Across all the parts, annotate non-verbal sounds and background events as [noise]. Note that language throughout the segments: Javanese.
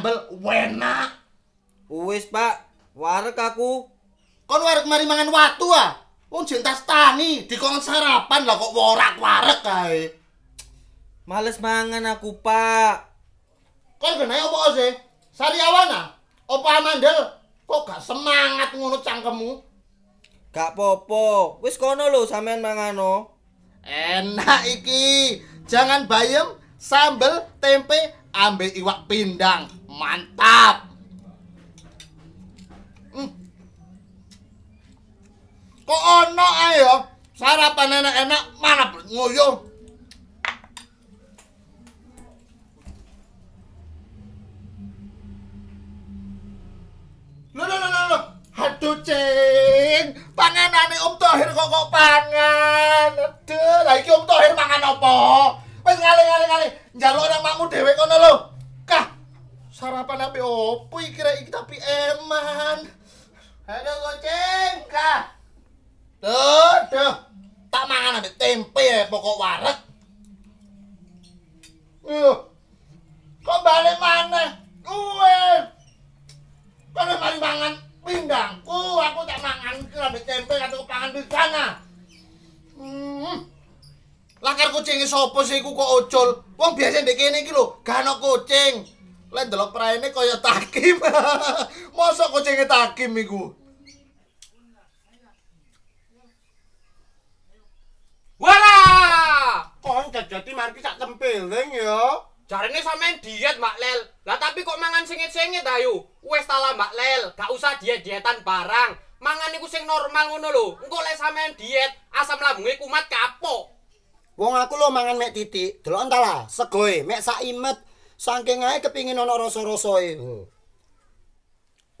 sambel enak. Wis, Pak. warak aku. Kon warak mari mangan watu ah. Wong jentas tani dikon sarapan lah kok warak warek kae. Males mangan aku, Pak. Kon genai opo ose? Sariawan ah. Opo amandel? Kok gak semangat ngono cangkemmu? Gak popo. Wis kono lho sampean mangano. Oh. Enak iki. Jangan bayem, sambel, tempe, ambil iwak pindang mantap hmm. kok ono ayo ya? sarapan enak-enak mana nguyuh lo lo lo lo Aduh, Cing. Om Tohir kok kok pangan. Aduh, lagi Om Tohir makan apa? wes ngale njaluk nang makmu dhewe kono lho. Kah. Sarapan ape opo iki rek iki tapi eman. Aduh goceng, kah. tuh duh. Tak mangan ambek tempe ya pokok warek. uh Kok balik mana? Kuwe. Kalau mari mangan pindangku, aku tak mangan ambek tempe atau pangan di sana. Ah. Hmm. Lakar kucinge sopo sih iku kok ojol? Wong biasa ndek kene iki lho, gak kucing. Lek ndelok praene kaya takim. [laughs] masa kucinge takim iku? Wala! Kok gak jadi marki sak tempeling ya? Jarene sampean diet mbak Lel. Lah tapi kok mangan sengit-sengit ayu Wes ta mbak Lel, gak usah diet-dietan barang. Mangan iku sing normal ngono lho. Engko lek sampean diet, asam lambunge kumat kapok. Wong aku lo mangan mek titik, delok ta lah, segoe mek sak imet. Saking ae kepengin ono rasa-rasane. Oh.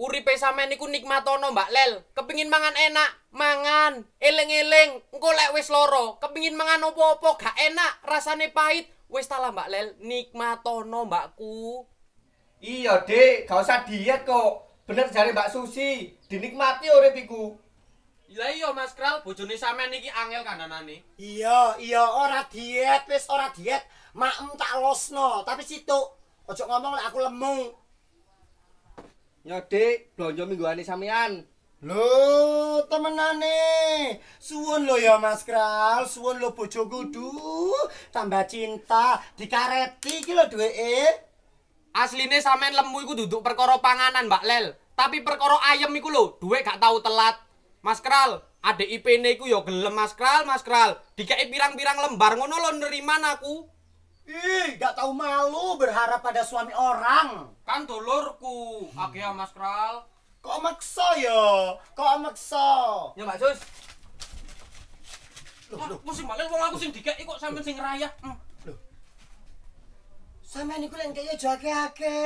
Uripe sampean niku nikmatono, Mbak Lel. Kepengin mangan enak, mangan. Eling-eling, engko lek wis lara, kepengin mangan opo-opo gak enak, rasane pahit. Wis ta Mbak Lel, nikmatono, Mbakku. Iya, Dek, gak usah diet kok. Bener jare Mbak Susi, dinikmati urip iku. iya iya Mas Kral, bojone sampean iki angel kandhanane. Iya, iya ora diet, wis ora diet, makem tak losno, tapi situk. Ojo ngomong lek aku lemu. Nyode mingguan mingguane sampean. Lho, temenane. Suwun lho ya Mas Kral, suwun lho bojoku du. Tambah cinta dikareti iki lho duweke. Asline sampean lemu iku duduk perkara panganan, Mbak Lel. Tapi perkara ayam iku lho, duwe gak tau telat. Mas Kral, IP ini ku ya gelem Mas Kral, Mas Kral. Dikai pirang-pirang lembar ngono lo neriman aku. Ih, gak tau malu berharap pada suami orang. Kan dulurku, hmm. ya Mas Kral. Kok maksa ya? Kok maksa? Ya Mbak Sus. Loh, loh. Mesti malah wong aku sing dikai kok sampe sing raya. Hmm. Sama ini kulen kayaknya jake-ake.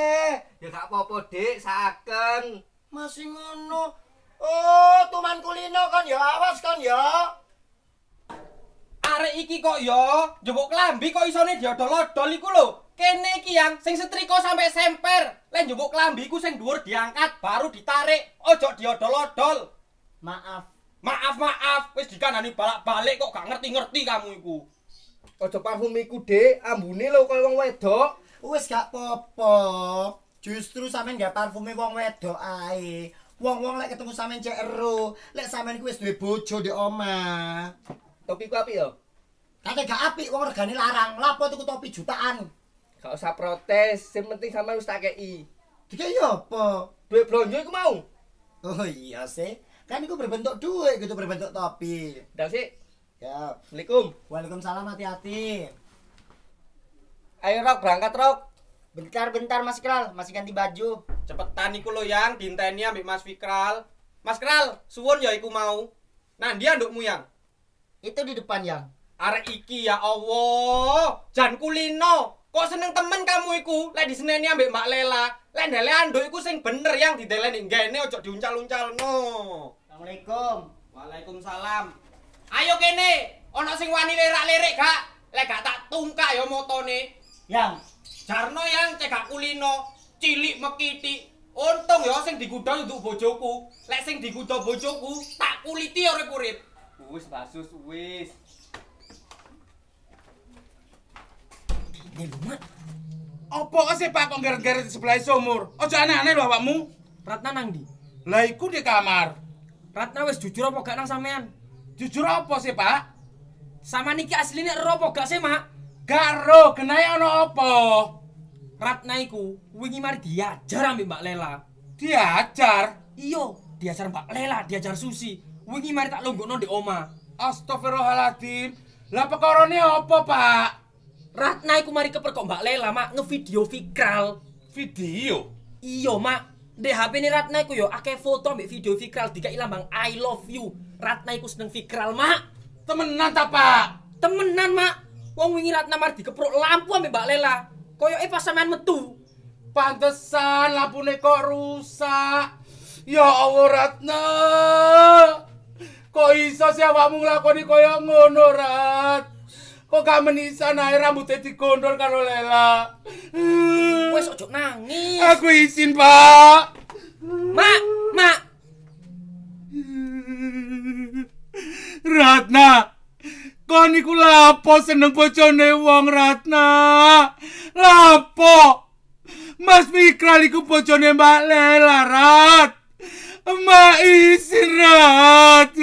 Ya gak apa-apa, dek, saken. Masih ngono. Oh, tuman kulino kon ya, awas kon ya. Arek iki kok ya, njebok klambi kok isone diodol-odol iku lho. Kene iki yang sing setrika sampe semper. Lek njebok klambi ku sing dhuwur diangkat baru ditarik, ojo diodol-odol. Maaf. Maaf, maaf. Wis dikandani balak-balik kok gak ngerti-ngerti kamu iku. Ojo parfum iku, Dek. Ambune lho koyo wong wedok. Wis gak popo. Justru sampe gak parfume wong wedok ae. Wong-wong lek ketemu sampean cek ero, lek sampean kuwi wis duwe bojo ndek oma Topi ku apik yo. Kate gak apik wong regane larang, lapo tuku topi jutaan. Gak usah protes, sing penting sampean wis tak kei. Dikei apa? Duwe blonjo iku mau. Oh iya sih. Kan iku berbentuk duit gitu berbentuk topi. Ndak sih. Ya, Assalamualaikum. Waalaikumsalam, hati-hati. Ayo rok berangkat rok. Bentar, bentar Mas Kral, masih ganti baju. Cepetan iku lo yang dinteni ambek Mas Fikral. Mas Kral, suwun ya iku mau. Nah, dia ndukmu yang. Itu di depan yang. Arek iki ya Allah, jan kulino. Kok seneng temen kamu iku? Lek diseneni ambek Mbak Lela. Lek ndele anduk iku sing bener yang dideleni ngene ojo diuncal uncal no. Assalamualaikum. Waalaikumsalam. Ayo kene, ono sing wani lerak-lerik gak? Lek gak tak tungkak ya motone. Yang, Jarno yang cekak kulino, cilik mekiti. Untung ya sing digudha untuk bojoku. Lek sing digudha bojoku, tak kuliti urip-urip. Wis, Basus, wis. Deluma. Apa sih Pak kok geret-geret sebelah sumur? Ojo aneh-aneh lho awakmu. Ratna nang ndi? Lah iku di kamar. Ratna wis jujur apa gak nang sampean? Jujur apa sih, Pak? Sama niki asline ero apa gak sih, Mak? Garo kenai ya ono opo. Ratnaiku, wingi mari diajar ambil Mbak Lela. Diajar? iyo diajar Mbak Lela, diajar Susi. Wingi mari tak longgokno di oma. Astagfirullahaladzim. Lah pekorone opo Pak? Ratnaiku mari keperkok Mbak Lela, Mak, ngevideo viral. Video? iyo Mak. Di HP ini Ratna yo akeh foto ambek video viral tiga ilamang I love you. Ratnaiku sedang seneng viral, Mak. Temenan tak, Pak? Temenan, Mak. Wong wingi Ratna Mardi keprok lampu ame Mbak Lela. Koyoke pas sampean metu. Pantesan lampune kok rusak. Ya Allah Ratna. Kok iso sih awakmu nglakoni koyo ngono, Rat? Kok gak menisan ae e digondol karo Lela? Wes ojo nangis. Aku izin, Pak. Mak, mak. Ratna. kon iku lapo seneng bojone wong Ratna lapo Mas Mikral iku bojone Mbak Lela Rat Mbak Isin Rat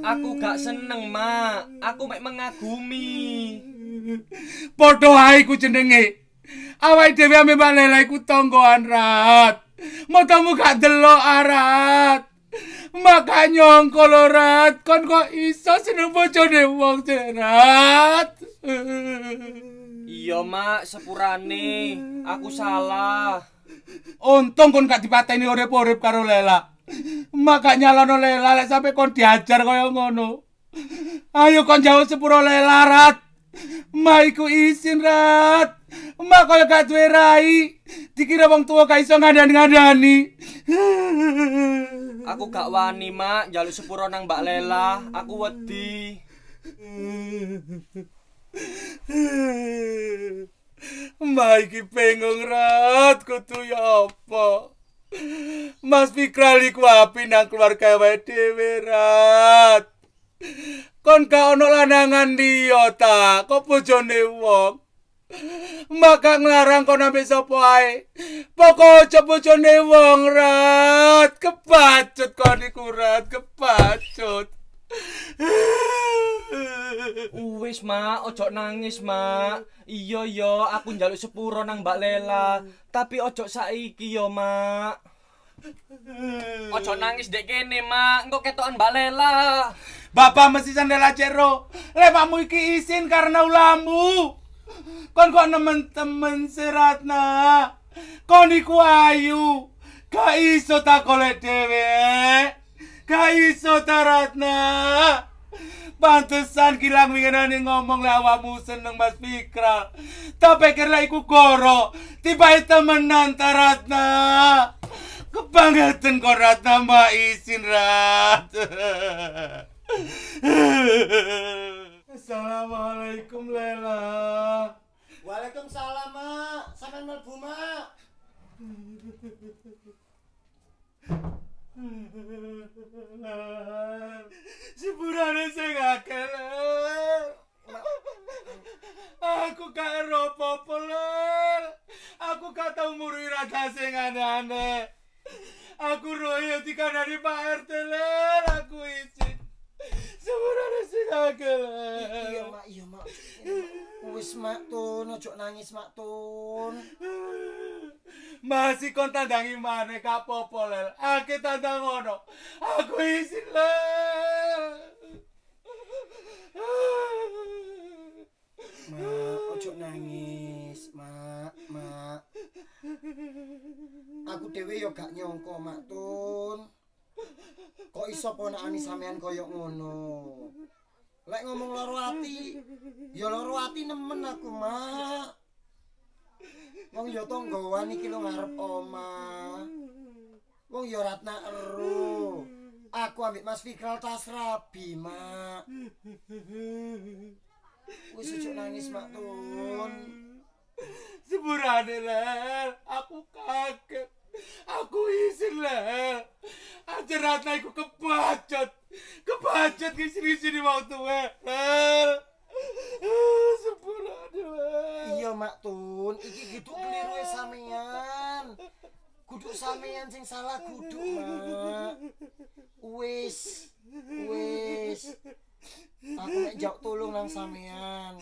Aku gak seneng, Mak. Aku mek mengagumi. Podho ae iku jenenge. Awake dhewe ame Mbak Lela ku tonggoan Rat. Motomu gak delok Arat. maka kalau rat, kan kok iso seneng bojone wong cerat Iya, Mak, sepurane aku salah. Untung kon gak dipateni urip-urip karo lelak Makanya lono lelak lek sampe kon diajar kaya ngono. Ayo kon jauh sepuro Lela rat. Ma isin rat. Ma kalau gak duwe rai. Dikira wong tuwa gak iso ngandani-ngandani. Aku gak wani, Mak, njaluk sepuro nang Mbak Lela. Aku wedi. Ma iki rat, kudu ya apa? Mas Fikral iku api nang keluarga wae dhewe rat. kon ka ana lanangan liya kok bojone wong maka nglarang kon ambek sapa ae pokok aja bojone wong rat kepacut kon iku rat kepacut Uwis mak, ojo nangis mak Iya iya, aku njaluk sepura nang mbak Lela Tapi ojo saiki yo mak Ojo nangis dek gini Mak. Engko ketokan balela. Bapak mesti sandela cero. Lemamu iki isin karena ulamu. Kon kok nemen-temen seratna. Kon iku ayu. Gak iso tak golek dhewe. Gak iso taratna. Pantesan kilang winginane ngomong lek awakmu seneng Mas Fikra. tapi pikir iku goro. Tiba temenan taratna. Kebanggaan kau rat mbak izin rat. Assalamualaikum Lela. Waalaikumsalam Mak. Sampeyan mlebu Mak. Sepurane sing akeh Aku gak ero apa Aku gak tau muri rada sing aneh-aneh. aku royo dikandani Pak RT ler aku iki. Sebenarnya sih agak Iya mak, iya mak. Wis mak tun, ojo nangis mak tun. Masih kon tandangi mana kak popo lel. Aku tandang ono. Aku isin lel. Mak, ojo nangis, Mak, Mak. Aku dhewe yo gak nyongko, Mak Tun. Kok iso ponakane sampean koyo ngono? Lek ngomong loro ati, yo loro ati nemen aku, Mak. Wong yo tanggowan iki lho ngarep oma. Wong yo Ratna eru. Aku ambek Mas Fikral tas rabi, Mak. Gue sejuk nangis mak tun. Seburane lel, aku kaget. Aku izin lah. Ajar ratna iku kebacot. Kebacot ke sini-sini waktu lel. Seburane lel. Iya mak tun, iki gitu keliru samian. Kudu samian sing salah kudu mak. Wis, wis. Aku nek jak tulung nang sampean.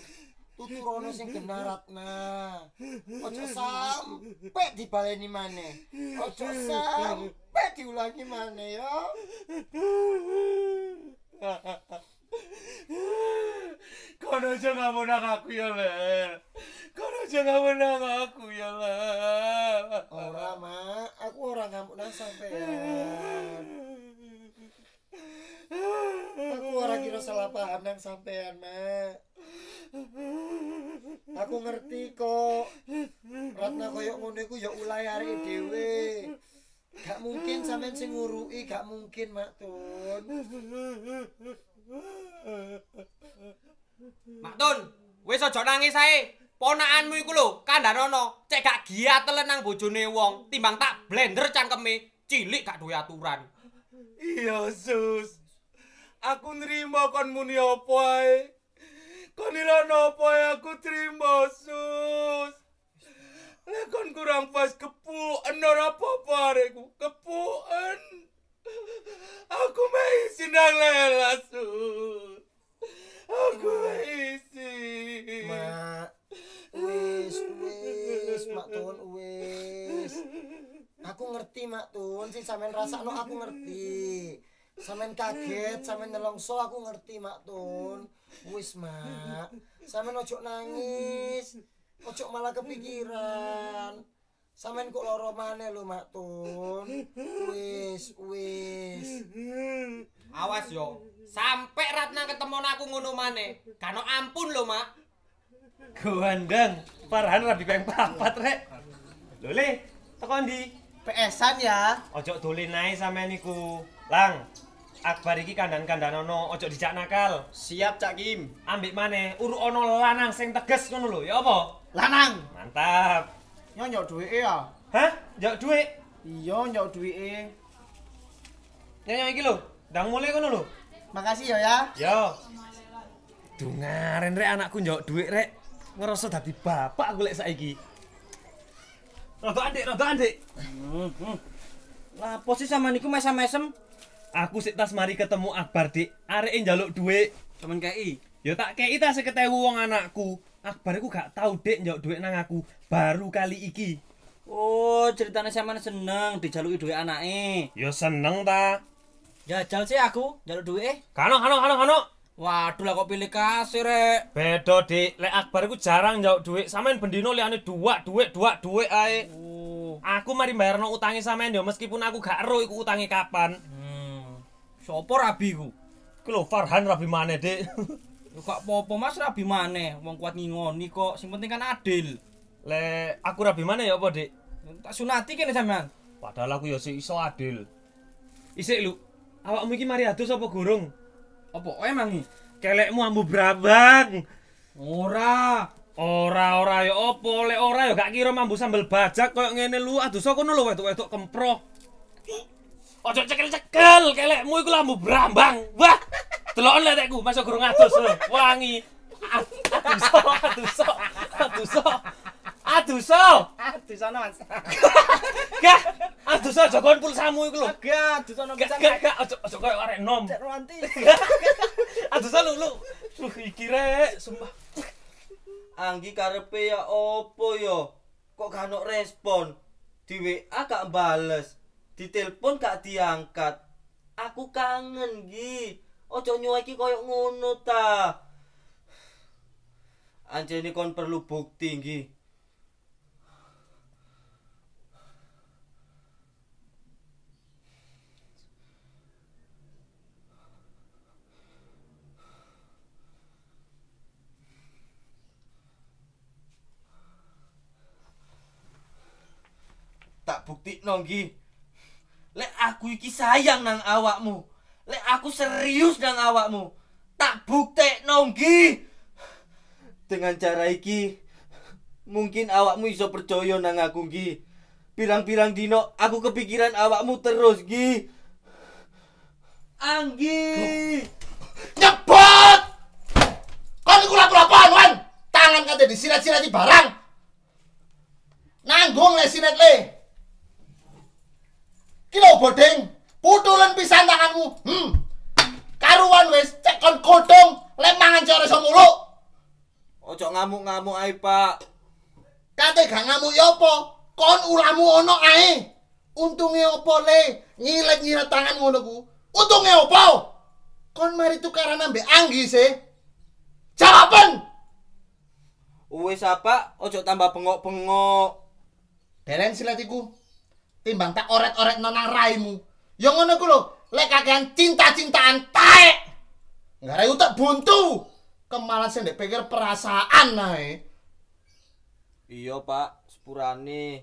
Tuturono sing genah ratna. Ojo sampe dibaleni maneh. Ojo sampe diulangi mana yo. Kono aja ngamu nang aku ya, Le. Kono aja ngamu nang aku ya, Le. Ora, Mak. Aku ora ngamu nang sampean. piro salah paham nang sampean, Mak. Aku ngerti kok. Ratna koyo ngono iku ya ulah arek dhewe. Gak mungkin sampean sing ngurui, gak mungkin, Mak Tun. Mak Tun, wis aja nangis ae. Ponakanmu iku lho, kandhanono, cek gak giat telen nang bojone wong, timbang tak blender cangkeme, cilik gak duwe aturan. Iya, Sus. aku nrimo kon muni apa ae. Kon ilang apa aku trimo, Sus. Lah kon kurang pas kepu enor apa-apa areku. kaget hmm. sampe nelongso aku ngerti mak tun wis mak sampe ojo nangis ojo malah kepikiran sama kok loro maneh lho mak tun wis wis awas yo sampe ratna ketemu aku ngono maneh kano ampun lo mak Gandeng, Farhan rabi peng papat rek. Lho Le, teko PS-an ya. Ojo dolen ae sampean niku. Lang, Akbar iki kandang kandhan ana, ojo dijak nakal. Siap, Cak Kim. Ambek maneh, uruk ana lanang sing tegas ngono lho. Ya apa? Lanang. Mantap. Nyonyok duweke ya. Hah? Nyok duwe? Iya, nyok duweke. Nyonyok iki lho, ndang mule ngono lho. Makasih ya ya. Yo. Dungaren rek anakku nyok duwe rek. Ngerasa dadi bapak aku lek saiki. Rodok andik, rodok andik. Hmm, hmm. Lah posisi sama niku mesem-mesem. aku sik tas mari ketemu Akbar dik areke njaluk dhuwit temen KI ya tak KI tas 50.000 wong anakku Akbar iku gak tau dik njok dhuwit nang aku baru kali iki oh ceritane sampean seneng dijaluki dhuwit anake ya seneng ta ya jal sih aku njaluk dhuwit eh kano kano kano kano Waduh lah kok pilih kasih rek. Bedo dik, lek Akbar iku jarang njok dhuwit. samen bendino liyane dua dhuwit, dua dhuwit ae. Uh. Aku mari bayarno utangi sampeyan ya meskipun aku gak ero iku utangi kapan. Sopo rabi ku? Kelo Farhan rabi mana dek? [laughs] kok popo Mas rabi mana? wong kuat ngingoni kok. Sing penting kan adil. Le, aku rabi mana ya apa, dek? Tak sunati kene sampean. Padahal aku ya iso adil. Isik lu, awakmu iki mari adus apa gorong? Apa emang mangi? Kelekmu ambu brabang. Ora, ora ora ya apa le ora ya gak kira mambu sambel bajak koyo ngene lu aduh aku lho wetuk-wetuk kemproh. Ojo cekel-cekel, kelekmu iku lambu brambang. Wah. Delokan lekku masuk gurung adus, wangi. Adus. Adus. Adus. Adus ana, Mas. Gah, adus aja kon pulsamu iku lho. Gah, adus ana pisan. Gah, gah, ojo ojo koyo arek nom. Cek rawanti. [laughs] Adus lu lu. Suh iki rek, sumpah. Anggi karepe ya opo yo? Kok gak respon? Di WA gak bales. ditelepon gak diangkat. Aku kangen iki. Ojo nyuwe iki koyo ngono ta. Anjene kon perlu bukti iki. Tak bukti nonggi. Gitu. lek aku iki sayang nang awakmu lek aku serius nang awakmu tak bukti nonggi dengan cara iki mungkin awakmu iso percaya nang aku nggi. pirang-pirang dino aku kepikiran awakmu terus Gi Anggi ah, nyebut kon iku lapo apaan wan tangan kate disirat di barang nanggung le sinet le kilo bodeng putulan pisan tanganmu hmm. karuan wes cekon kodong lem mangan cara semulu ojo ngamuk ngamuk ae pak kate gak ngamuk yopo kon ulamu ono ae untunge opo le nyilet nyilet tanganmu ngono ku untunge opo kon mari tukaran ambek anggi se jawaban wis apa ojo tambah bengok-bengok Beren silatiku, timbang tak oret-oret nonang raimu. Ya ngono ku lho, lek kakean cinta-cintaan taek. Ngare tak buntu. Kemalas sing pikir perasaan nae Iya, Pak, sepurane.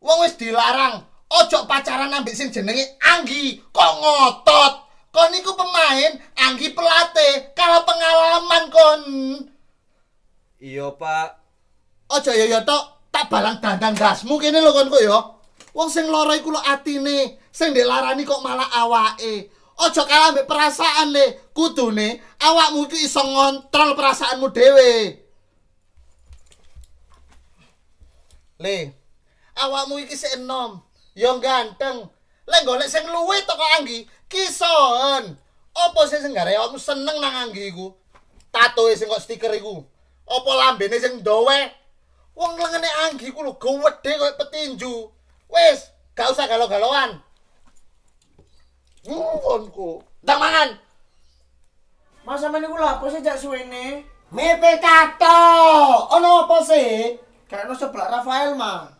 Wong wis dilarang ojo pacaran ambek sing jenenge Anggi. Kok ngotot? Kon niku pemain, Anggi pelate kalah pengalaman kon. Iya, Pak. Ojo ya ya tok, tak balang dandang gasmu kene lho kon kok Ya. wong sing lara iku lho atine sing dilarani kok malah awake aja kalah mbek perasaan le kudune awakmu iki iso ngontrol perasaanmu dhewe le awakmu iki sik enom yo ganteng le golek sing luwe to kok anggi kisoen opo sih sing gara awakmu seneng nang anggi iku tatoe sing kok stiker iku opo lambene sing dowe Wong lengene anggi ku lho gedhe koyo petinju. Wes, gak usah galau-galauan. Nyuwunku, tak mangan. Mas sampean niku lho, apa sih jak suwene? Mepe kato. Ono apa sih? Kayakno sebelah Rafael, mah.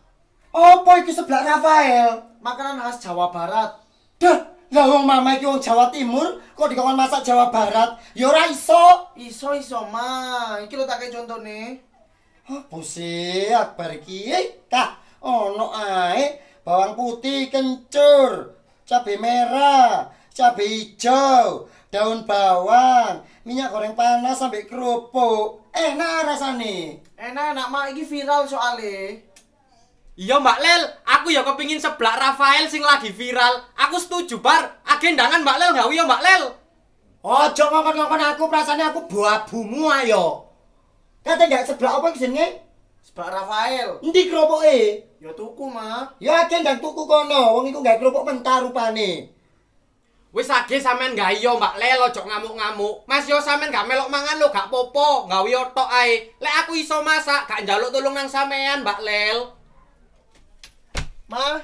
Apa iki sebelah Rafael? Makanan khas Jawa Barat. Duh, lha wong mama iki wong Jawa Timur, kok dikon masak Jawa Barat? Ya ora iso. Iso iso, mah. Iki lho tak kei contone. Apa sih akbar iki? Eh, Tah, ono ae bawang putih kencur, cabai merah, cabai hijau, daun bawang, minyak goreng panas sampai kerupuk. Enak rasane. Enak enak mak lagi viral soalnya. Iya Mbak Lel, aku ya kepingin seblak Rafael sing lagi viral. Aku setuju bar, agendangan Mbak Lel gawe ya Mbak Lel. Ojo ngomong-ngomong aku, perasaannya aku buah bumu ayo. Kata nggak seblak apa kesini? Pak Rafael. Endi kropoke? Ya tuku, ma Ya agen ndang tuku kono. Wong iku gak kropok mentar rupane. Wis age sampean gak iya, Mbak Lelo jok ngamuk-ngamuk. Mas yo sampean gak melok mangan lo gak popo, gawe otok ae. Lek aku iso masak, gak njaluk tulung nang sampean, Mbak Lel. Ma,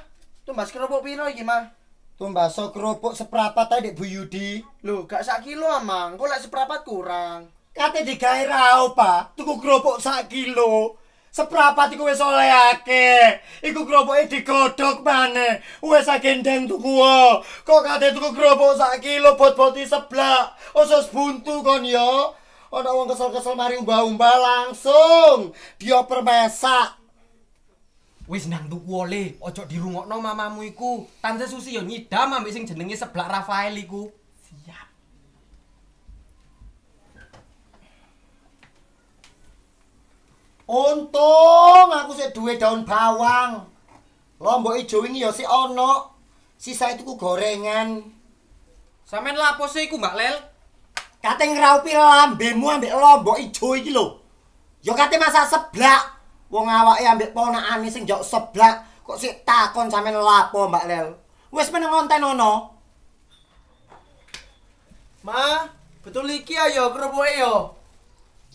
tumbas kropok pino iki, Ma? Tumbas so kropok seprapat ae Bu Yudi. Lho, gak sak kilo, amang ah, Kok lek seprapat kurang. Kate digawe rao, Pak. Tuku kropok sak kilo. seprapat iku wis olehake iku kerupuke digodhog maneh wis agendeng tuku kok kate tuku kerupuk sak kilo bot-boti seblak usus buntu kon yo ana wong kesel-kesel mari umba-umba langsung dioper mesak wis nang tuku oleh ojo dirungokno mamamu iku tante susi yo nyidam ambek sing jenenge seblak rafael iku Untung aku sik duwe daun bawang. Lombok ijo wingi ya sik ana. Sisa itu ku gorengan. Sampeyan lapo sih ku Mbak Lel? Kate ngraupi lambemu ambek lombok ijo iki lho. Ya kate masak seblak. Wong awake ambek ponakane sing jok seblak kok sik takon sampeyan lapo, Mbak Lel? Wis meneng ngonten ana. Ma, betul iki ayo kerupuke yo.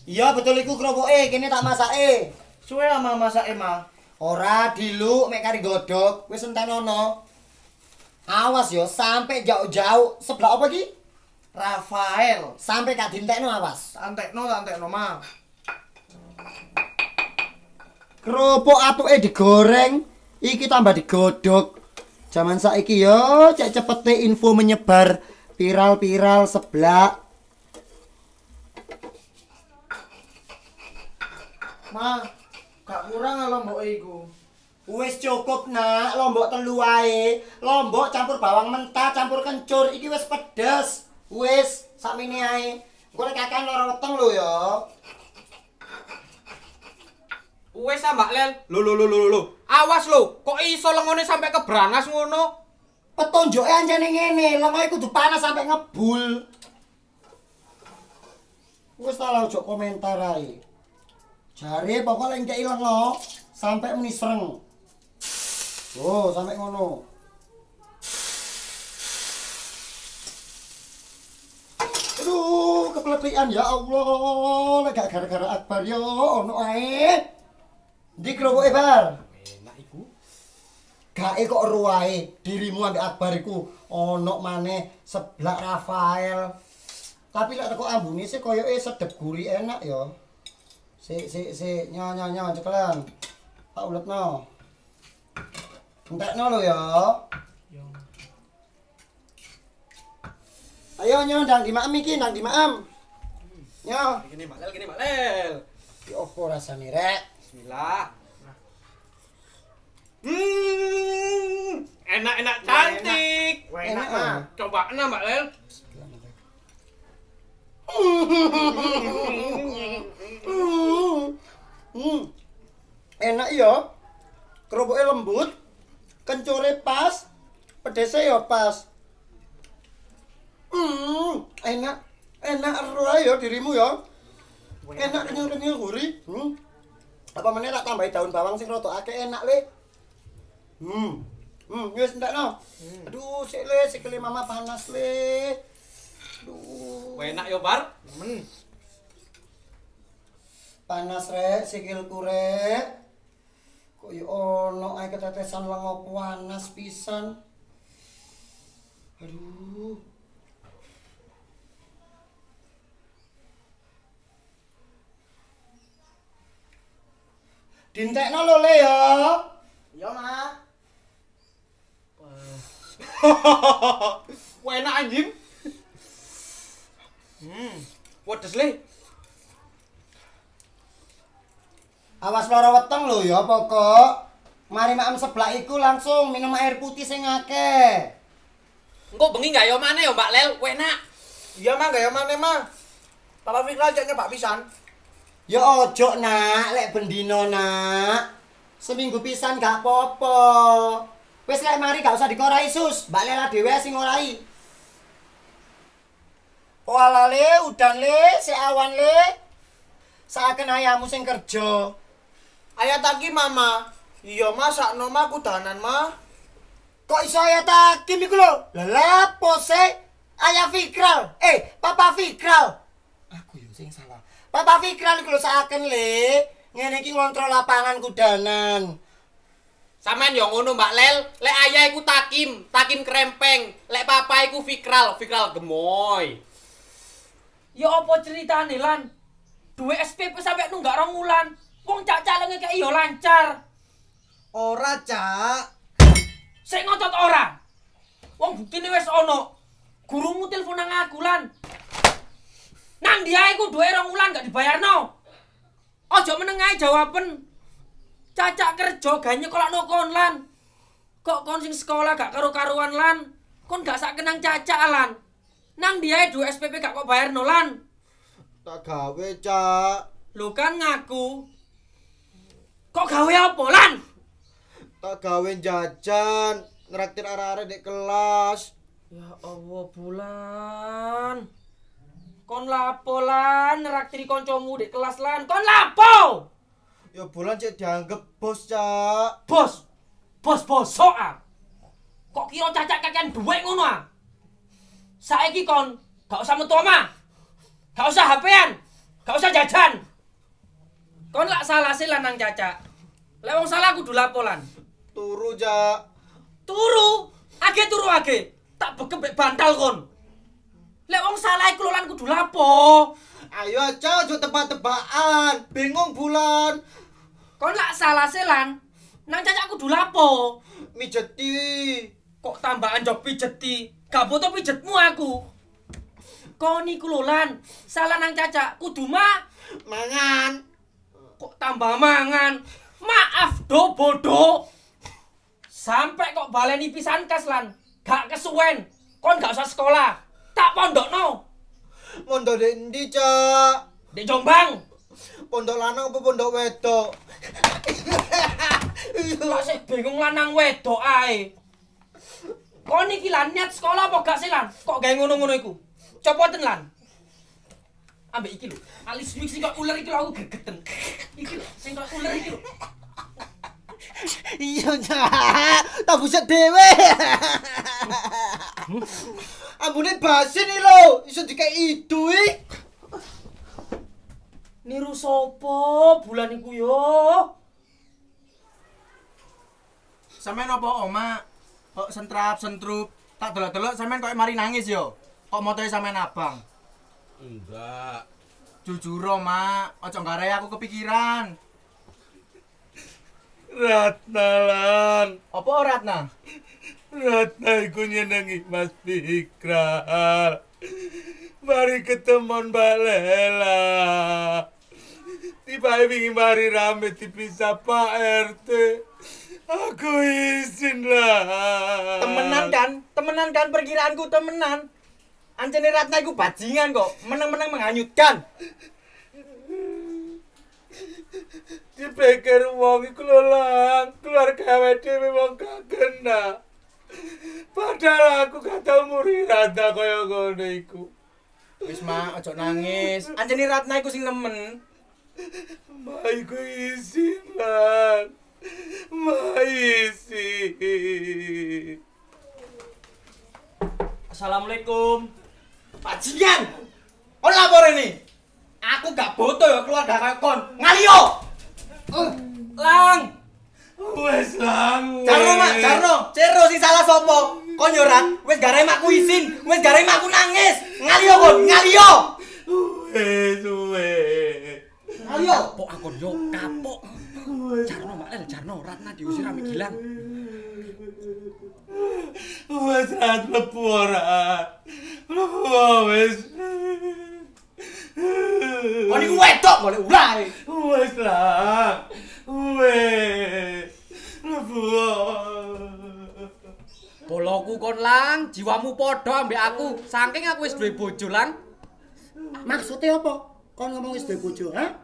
Iya betul iku eh kene tak masake. Suwe ama masake mah. Ora dilu mek kari godok wis entenono. Awas yo sampai jauh-jauh sebelah apa iki? Rafael. Sampe gak dintekno awas. Antekno antekno mah. Kerupuk atuke digoreng, iki tambah digodok. Zaman saiki yo cek cepete info menyebar viral-viral seblak Ma, gak kurang lombok iku. Wis cukup nak, lombok telu ae, Lombok campur bawang mentah, campur kencur, iki wis pedes. Wis, sakmene ae. Engko nek kakang lara weteng lho ya. Wis ah, Mbak Lel. Lho lho lho lho lho. Awas lho, kok iso lengone sampe kebrangas ngono? Petunjuke anjene ngene, lengoe kudu panas sampe ngebul. Wis ta ojo komentar ae. jari pokoknya yang kayak hilang loh sampai menisreng. sereng oh sampai ngono aduh kepelepian ya Allah gak gara-gara akbar ya ono ae di kerobok ebar enak iku gak e kok ruwae dirimu ambek akbar iku ono maneh seblak Rafael tapi lek teko ambune sih koyoke sedep guri enak yo. Si, si, si. Nyo, nyo, nyo. Cepetan. tak ulet no. Entek no lo ya. Ayo nyo, dang maam iki, dang maam Nyo. Gini malel, gini malel, Yo opo rasa Rek? Bismillah. Hmm, enak-enak cantik. Enak, enak. enak. Coba enak, Mbak Lel. Hmm. Enak ya. Kerupuknya lembut. Kencure pas. Pedesnya ya pas. Hmm. Enak. Enak roh ya dirimu ya. Enak kenyal-kenyal gurih. Hmm. Apa mana tak tambahin daun bawang sih roto ake enak le. Hmm. Hmm, yes, ndak no. Hmm. Aduh, sik le, sik le mama panas le. Wah Enak yo, Bar. Hmm. panas rek sikilku rek kok yo ono ae ketetesan lengo panas pisan aduh Dintekno lo, Le ya. Iya, Ma. Wah. [laughs] enak anjing. Hmm. Wedes Le. Awas loro weteng lho ya pokok. Mari maem seblak iku langsung minum air putih sing akeh. Engko bengi gak ya maneh ya Mbak Lel, enak. Iya mah gak ya maneh mah. Tapi viral jek nyebak pisan. Ya ojo nak, lek bendino nak. Seminggu pisan gak popo. Wis lek mari gak usah dikorai sus, Mbak Lela dhewe sing ngorai. Walale udan le, seawan le. Saken ayamu sing kerja. Ayat taki mama. Iya masa no ma kudanan ma. Kok iso ayat taki iku pose Ayah Fikral. Eh, Papa Fikral. Aku yo sing salah. Papa Fikral iku seakan saken le. Ngene iki ngontrol lapangan kudanan. Sampeyan yo ngono Mbak Lel, lek ayah iku Takim, Takim krempeng, lek papa iku Fikral, Fikral gemoy. Ya apa ceritane Lan? Duwe SPP sampe nunggak rong wulan. Wong cak calenge kek yo lancar. Ora, Cak. Sik ngocot ora. Wong buktine wis ana. Gurumu telepon nang aku lan. Nang dia iku duwe rong wulan gak no Aja meneng ae jawaban. Cacak kerja gane kolakno kon lan. Kok kon sing sekolah gak karo-karuan lan. Kon gak sak kenang cacak lan. Nang dia duwe SPP gak kok bayarno lan. Tak gawe, Cak. Lho kan ngaku kok gawe apa lan tak gawe jajan ngeraktir arah-arah di kelas ya Allah bulan kon lapo lan ngeraktiri koncomu di kelas lan kon lapo ya bulan cek dianggap bos cak bos bos bos soal ah. kok kira cacak cacakan dua ngono ah saiki kon gak usah metu gak usah HP-an gak usah jajan Kon lak salah sih lanang caca. Lek wong salah kudu laporan. Turu ja. Turu. Age turu age. Tak bekep mek bantal kon. Lek wong salah iku lan kudu lapo. Ayo aja aja tebak-tebakan. Bingung bulan. Kon lak salah sih lan. Nang caca kudu lapo. Mijeti. Kok tambahan jok pijeti? Gaboto pijetmu aku. Koni kulolan, salah nang caca, kudu mah mangan. kok tambah mangan. Maaf do bodoh. Sampai kok baleni pisan kas lan gak kesuwen. Kon gak usah sekolah. Tak pondokno. Mondok ndi, di Cak? Di Jombang. Pondok lanang apa pondok wedok? Lah [laughs] sih bingung lanang wedok ae. Kon iki lan niat sekolah apa gak sih lan? Kok gawe ngono-ngono iku? ten lan. ambek iki lho. Alis mix sing kok ular iki lho aku gegeten. Iki lho sing kok ular iki lho. Iya, tak buset dhewe. Ambune basi nih lho, iso dikek idu Niru sapa bulan iku yo? Sampeyan apa oma? Kok sentrap sentrup tak delok-delok sampean kok mari nangis yo. Kok motoe sampean abang. Enggak. Jujur, Mak. Ojo gara aku kepikiran. Ratna lan. Apa Ratna? Ratna iku nyenengi Mas Fikra. Mari ketemuan Mbak Lela. Tiba wingi mari rame dipisah Pak RT. Aku izin lah. Temenan kan? Temenan kan perkiraanku temenan. Anjene Ratna iku bajingan kok, meneng-meneng menganyutkan. Dipikir wong iku lelang, keluarga awake dhewe wong gak kena. Padahal aku gak tau muri Ratna koyo ngene iku. Wis mah aja nangis. Anjene Ratna iku sing nemen. Ma isi, lang. Ma isi. Assalamualaikum. Bajingan! Kau lapor ini! Aku gak butuh ya keluar kakon! Ngalio! Uh, oh. lang! Wes lang weh! Jarno mak, jarno! Cero si salah sopo! Kau nyurat, wes gara emak ku isin! Wes gara emak nangis! Ngaliyo, kon, Ngaliyo! Wes weh! Ngaliyo! Kapok akon yo, kapok! Jarno mak, jarno, ratna diusir ame gilang! Hoe het raad me poor uit? Wat is... Wat is... Wat is... Wat is... Boloku kon lang, jiwamu podo ambe aku, saking aku is dwe bojo lang. Maksudnya apa? Kon ngomong is dwe bojo, ha?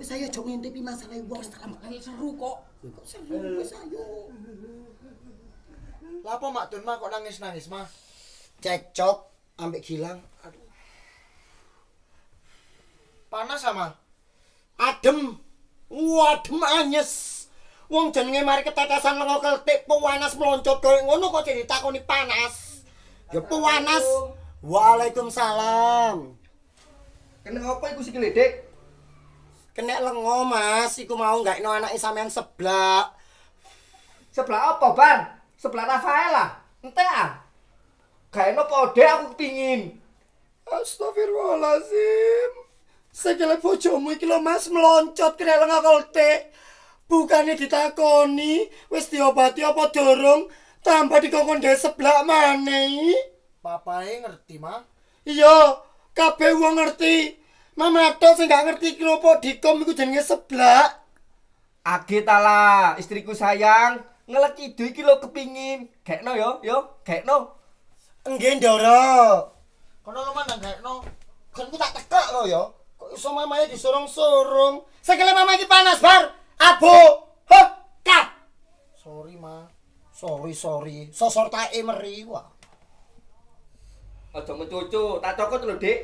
Wis ayo jok ngintipi masalah iwa, wis dalam seru kok. Eh. Lapa mak Tun Mak? kok nangis-nangis mah? Cekcok ambek Gilang. Panas sama? Adem. Wadem anyes. Wong jenenge mari ketetesan lengo keltik panas meloncot koyo ngono kok jadi takoni panas. Ya panas. Waalaikumsalam. Kenapa iku sik ngledek? kena lengo mas iku mau gak no anaknya sama yang sebelah sebelah apa ban? sebelah Rafael lah ente ah gak no pode aku pingin Astagfirullahaladzim segala bojomu iki lo mas meloncot kena lengo kolte bukannya ditakoni wis diobati opo dorong tambah dikongkon seblak sebelah mana papa ngerti mah iya kabeh wong ngerti Mama tok sing gak ngerti kelompok dikom iku jenenge seblak. Agetala, istriku sayang, ngelek iki lho kepingin. Gekno yo, yo, gekno. Enggih, Ndoro. Kono lumayan nang gekno. Kan ku tak tekok lho yo. Kok iso mamae disorong-sorong. Sekele mama iki panas bar. Abu. Ha. Ka. Sorry, Ma. Sorry, sorry. Sosor tae meri wae. Aja metu-metu, tak cocok lho, Dik.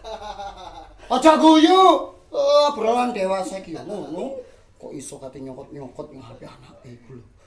[laughs] Aja guyu. Eh, oh, uh, berawan dewasa iki ngono. Kok iso kate nyokot-nyokot ngarep anak iku lho.